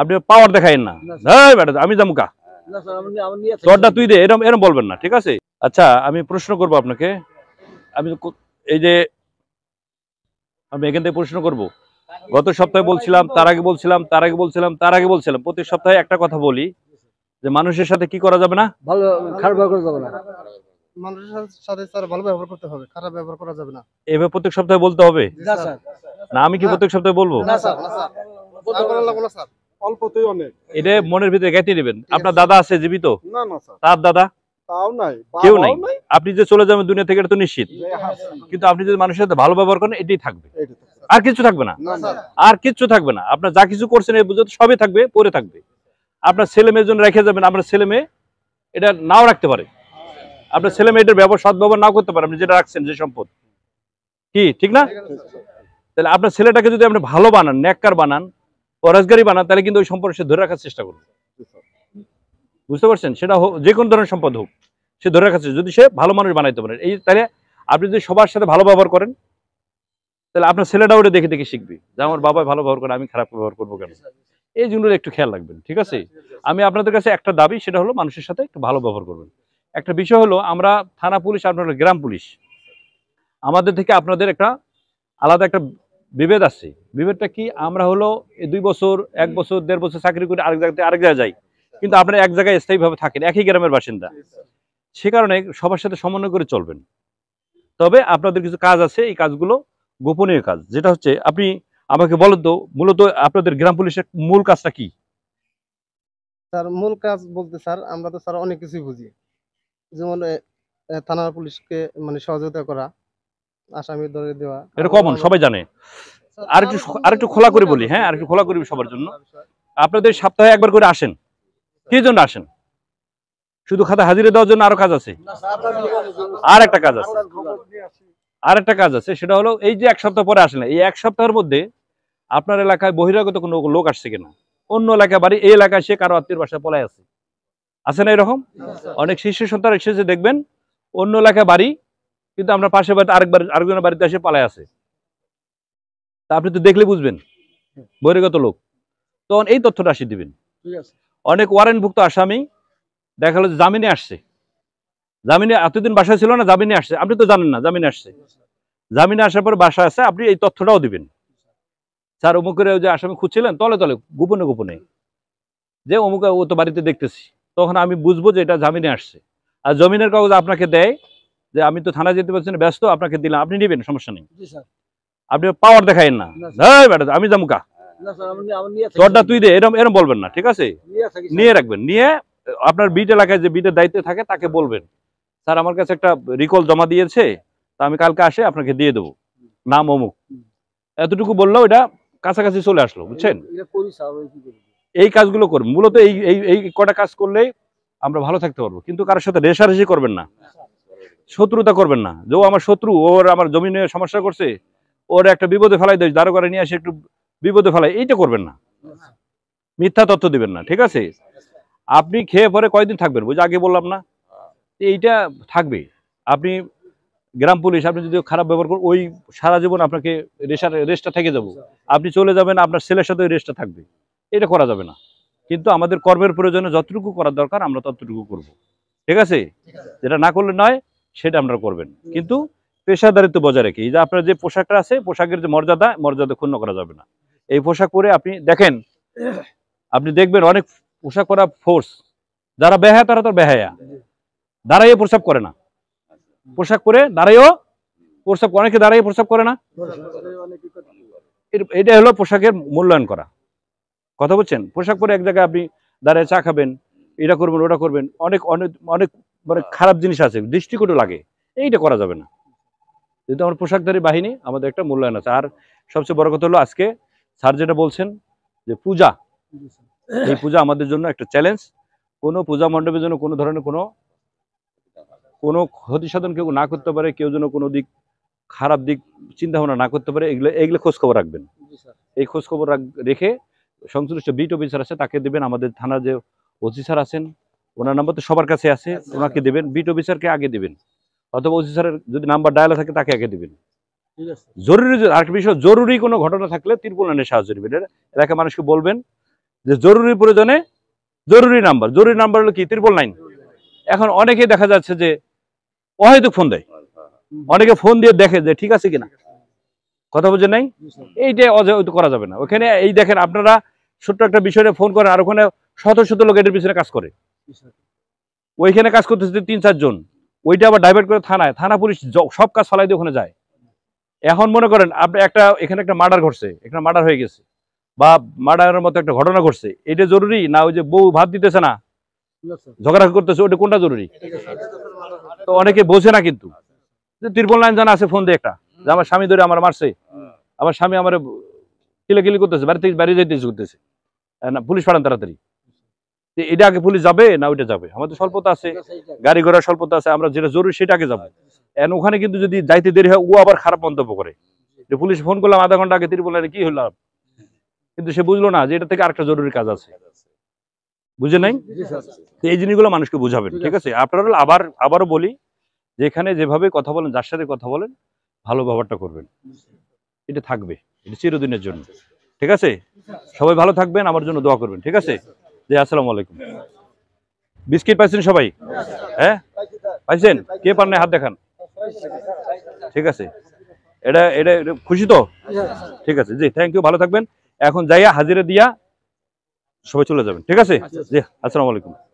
আপনি পাওয়ার দেখাইন না হ্যাঁ ব্যাটা আমি জামুকা তোরটা তুই দে এরম এরম বলবেন না ঠিক আছে আচ্ছা আমি প্রশ্ন করব আপনাকে আমি এই যে আমি এখান থেকে প্রশ্ন করব গত সপ্তাহে বলছিলাম তার আগে বলছিলাম তার আগে বলছিলাম তার আগে বলছিলাম প্রতি সপ্তাহে একটা কথা বলি যে মানুষের সাথে কি করা যাবে না ভালো খারাপ ব্যবহার করা যাবে না আমি কি প্রত্যেক সপ্তাহে বলবো অল্পতেই অনেক এটা মনের ভিতরে গেঁথে নেবেন আপনার দাদা আছে জীবিত না না স্যার তার দাদা আপনি যে চলে যাবেন দুনিয়া থেকে এটা তো নিশ্চিত কিন্তু আপনি যদি মানুষের সাথে ভালো ব্যবহার করেন এটাই থাকবে আর কিছু থাকবে না আর কিছু থাকবে না আপনার যা কিছু করছেন এই বুঝতে সবই থাকবে পরে থাকবে আপনার ছেলে মেয়ের জন্য রেখে যাবেন আপনার ছেলে মেয়ে এটা নাও রাখতে পারে আপনার ছেলে মেয়েটার ব্যবহার সদ ব্যবহার নাও করতে পারে আপনি যেটা রাখছেন যে সম্পদ কি ঠিক না তাহলে আপনার ছেলেটাকে যদি আপনি ভালো বানান নেককার বানান পরাজগারি বানান তাহলে কিন্তু ওই সম্পদ সে ধরে রাখার চেষ্টা করবে বুঝতে পারছেন সেটা যে কোনো ধরনের সম্পদ হোক সে ধরে রাখার যদি সে ভালো মানুষ বানাইতে পারে এই তাহলে আপনি যদি সবার সাথে ভালো ব্যবহার করেন তাহলে আপনার ছেলেটা ওটা দেখে দেখে শিখবে যে আমার বাবাই ভালো ব্যবহার করে আমি খারাপ ব্যবহার করবো কেন এই জন্য একটু খেয়াল রাখবেন ঠিক আছে আমি আপনাদের কাছে একটা দাবি সেটা হলো মানুষের সাথে একটু ভালো ব্যবহার করবেন একটা বিষয় হলো আমরা থানা পুলিশ আপনার গ্রাম পুলিশ আমাদের থেকে আপনাদের একটা আলাদা একটা বিভেদ আছে বিভেদটা কি আমরা হলো দুই বছর এক বছর দেড় বছর চাকরি করে আরেক জায়গাতে আরেক জায়গায় যাই কিন্তু আপনারা এক জায়গায় স্থায়ীভাবে থাকেন একই গ্রামের বাসিন্দা সে কারণে সবার সাথে সমন্বয় করে চলবেন তবে আপনাদের কিছু কাজ আছে এই কাজগুলো গোপনীয় কাজ যেটা হচ্ছে আপনি আমাকে বলেন তো মূলত আপনাদের গ্রাম পুলিশের মূল কাজটা কি স্যার মূল কাজ বলতে স্যার আমরা তো স্যার অনেক কিছুই বুঝি যেমন থানার পুলিশকে মানে সহযোগিতা করা আসামি ধরে দেওয়া এটা কমন সবাই জানে আর একটু আর একটু খোলা করে বলি হ্যাঁ আর একটু খোলা করি সবার জন্য আপনাদের সপ্তাহে একবার করে আসেন কি জন্য আসেন শুধু খাতা হাজিরে দেওয়ার জন্য আরো কাজ আছে আর একটা কাজ আছে আর একটা কাজ আছে সেটা হলো এই যে এক সপ্তাহ পরে আসেন এই এক সপ্তাহের মধ্যে আপনার এলাকায় বহিরাগত কোনো লোক আসছে কিনা অন্য এলাকায় বাড়ি এই এলাকায় সে কারো আত্মীয় বাসায় পলায় আছে আছে না এরকম অনেক শিশু সন্তান এসেছে দেখবেন অন্য এলাকায় বাড়ি কিন্তু আমরা পাশে বাড়িতে আরেকবার আরেকজনের বাড়িতে এসে পালাই আছে তা আপনি তো দেখলে বুঝবেন বহিরগত লোক তখন এই তথ্যটা আসি দিবেন অনেক ওয়ারেন্টভুক্ত আসামি দেখা গেল জামিনে আসছে জামিনে এতদিন বাসায় ছিল না জামিনে আসছে আপনি তো জানেন না জামিনে আসছে জামিনে আসার পর বাসা আছে আপনি এই তথ্যটাও দিবেন স্যার অমুক করে যে আসামি খুঁজছিলেন তলে তলে গোপনে গোপনে যে অমুক ও তো বাড়িতে দেখতেছি তখন আমি বুঝবো যে এটা জামিনে আসছে আর জমিনের কাগজ আপনাকে দেয় যে আমি তো থানায় যেতে পারছি না ব্যস্ত আপনাকে দিলাম আপনি নেবেন সমস্যা নেই আপনি পাওয়ার দেখাইন না আমি জামুকা চরটা তুই দে এরম এরম বলবেন না ঠিক আছে নিয়ে রাখবেন নিয়ে আপনার বিট এলাকায় যে বিটের দায়িত্বে থাকে তাকে বলবেন স্যার আমার কাছে একটা রিকল জমা দিয়েছে তা আমি কালকে আসে আপনাকে দিয়ে দেবো নাম অমুক এতটুকু বললেও এটা কাছাকাছি চলে আসলো বুঝছেন এই কাজগুলো করবেন মূলত এই এই কটা কাজ করলেই আমরা ভালো থাকতে পারবো কিন্তু কারোর সাথে রেশারেশি করবেন না শত্রুতা করবেন না যে আমার শত্রু ওর আমার জমি নিয়ে সমস্যা করছে ওর একটা বিপদে ফেলাই দেয় দাঁড়ো করে নিয়ে আসে একটু বিপদে ফেলাই এইটা করবেন না মিথ্যা তথ্য দিবেন না ঠিক আছে আপনি খেয়ে পরে কয়দিন থাকবেন বুঝে আগে বললাম না এইটা থাকবে আপনি গ্রাম পুলিশ আপনি যদি খারাপ ব্যবহার করেন ওই সারা জীবন আপনাকে রেশার রেস্টটা থেকে যাব আপনি চলে যাবেন আপনার ছেলের সাথে ওই রেস্টটা থাকবে এটা করা যাবে না কিন্তু আমাদের কর্মের প্রয়োজনে যতটুকু করার দরকার আমরা ততটুকু করব ঠিক আছে যেটা না করলে নয় সেটা আপনারা করবেন কিন্তু পেশাদারিত্ব বজায় রেখে এই যে আপনার যে পোশাকটা আছে পোশাকের যে মর্যাদা মর্যাদা ক্ষুণ্ণ করা যাবে না এই পোশাক পরে আপনি দেখেন আপনি দেখবেন অনেক পোশাক করা ফোর্স যারা বেহায় তারা তো বেহায়া দাঁড়াইয়ে প্রসাব করে না পোশাক করে দাঁড়াইও প্রসাব অনেকে দাঁড়াইয়ে প্রসাব করে না এটা হলো পোশাকের মূল্যায়ন করা কথা বলছেন পোশাক পরে এক জায়গায় আপনি দাঁড়িয়ে চা খাবেন এটা করবেন ওটা করবেন অনেক অনেক অনেক মানে হ্যাঁ। খারাপ জিনিস আছে দৃষ্টিকটু লাগে এইটা করা যাবে না যেহেতু আমার পোশাকধারী বাহিনী আমাদের একটা মূল্যায়ন আছে আর সবচেয়ে বড় কথা হলো আজকে স্যার যেটা বলছেন যে পূজা হ্যাঁ। এই পূজা আমাদের জন্য একটা চ্যালেঞ্জ কোনো পূজা মণ্ডপের জন্য কোনো ধরনের কোনো কোনো ক্ষতি সাধন কেউ না করতে পারে কেউ যেন কোনো দিক খারাপ দিক চিন্তা ভাবনা না করতে পারে এগুলো এগুলো খোঁজখবর রাখবেন এই খোঁজখবর রেখে সংশ্লিষ্ট বিট অফিসার আছে তাকে দেবেন আমাদের থানা যে অফিসার আছেন ওনার নাম্বার তো সবার কাছে আছে ওনাকে দেবেন বিট অফিসারকে আগে দেবেন অথবা ওসি স্যারের যদি নাম্বার ডায়ল থাকে তাকে আগে দেবেন জরুরি আর বিষয় জরুরি কোনো ঘটনা থাকলে ত্রিপুল আইনের সাহায্য নেবেন এলাকা মানুষকে বলবেন যে জরুরি প্রয়োজনে জরুরি নাম্বার জরুরি নাম্বার হলো কি ত্রিপল নাইন এখন অনেকে দেখা যাচ্ছে যে অহেতুক ফোন দেয় অনেকে ফোন দিয়ে দেখে যে ঠিক আছে কিনা কথা বুঝে নাই এইটা অযৌত করা যাবে না ওখানে এই দেখেন আপনারা ছোট্ট একটা বিষয়ে ফোন করেন আর ওখানে শত শত লোক এটার পিছনে কাজ করে ওইখানে কাজ করতেছে তিন চারজন ওইটা আবার ডাইভার্ট করে থানায় থানা পুলিশ সব কাজ ফালাই দিয়ে ওখানে যায় এখন মনে করেন আপনি একটা এখানে একটা মার্ডার ঘটছে এখানে মার্ডার হয়ে গেছে বা মার্ডারের মতো একটা ঘটনা ঘটছে এটা জরুরি না ওই যে বউ ভাত দিতেছে না ঝগড়া করতেছে ওটা কোনটা জরুরি তো অনেকে বোঝে না কিন্তু ত্রিপল লাইন জানা আছে ফোন দিয়ে একটা যে আমার স্বামী ধরে আমার মারছে আমার স্বামী আমার কিলে কিলি করতেছে বাড়ি থেকে বাড়ি যাইতেছে করতেছে না পুলিশ পাঠান তাড়াতাড়ি যে এটা আগে পুলিশ যাবে না ওইটা যাবে আমাদের হ্যাঁ, স্বল্পতা আছে গাড়ি ঘোড়ার স্বল্পতা আছে আমরা যেটা জরুরি সেটা আগে যাবো এন আচ্ছা। ওখানে কিন্তু যদি যাইতে দেরি হয় ও আবার খারাপ মন্তব্য করে যে পুলিশ ফোন করলাম আধা ঘন্টা আগে তিনি বললেন কি হলো কিন্তু সে বুঝলো না যে এটা থেকে আরেকটা জরুরি কাজ আছে বুঝে নাই এই জিনিসগুলো মানুষকে বুঝাবেন ঠিক আছে আপনারা আবার আবারও বলি যেখানে যেভাবে কথা বলেন যার সাথে কথা বলেন ভালো ব্যবহারটা করবেন এটা থাকবে এটা চিরদিনের জন্য আচ্ছা, ঠিক আছে সবাই ভালো থাকবেন আমার জন্য দোয়া করবেন ঠিক আছে জি আসসালামু আলাইকুম বিস্কিট পাইছেন সবাই হ্যাঁ পাইছেন কে পান হাত দেখান ঠিক আছে এটা এটা খুশি তো ঠিক আছে জি থ্যাংক ইউ ভালো থাকবেন এখন যাইয়া হাজিরা দিয়া সবাই চলে যাবেন ঠিক আছে জি আসসালামু আলাইকুম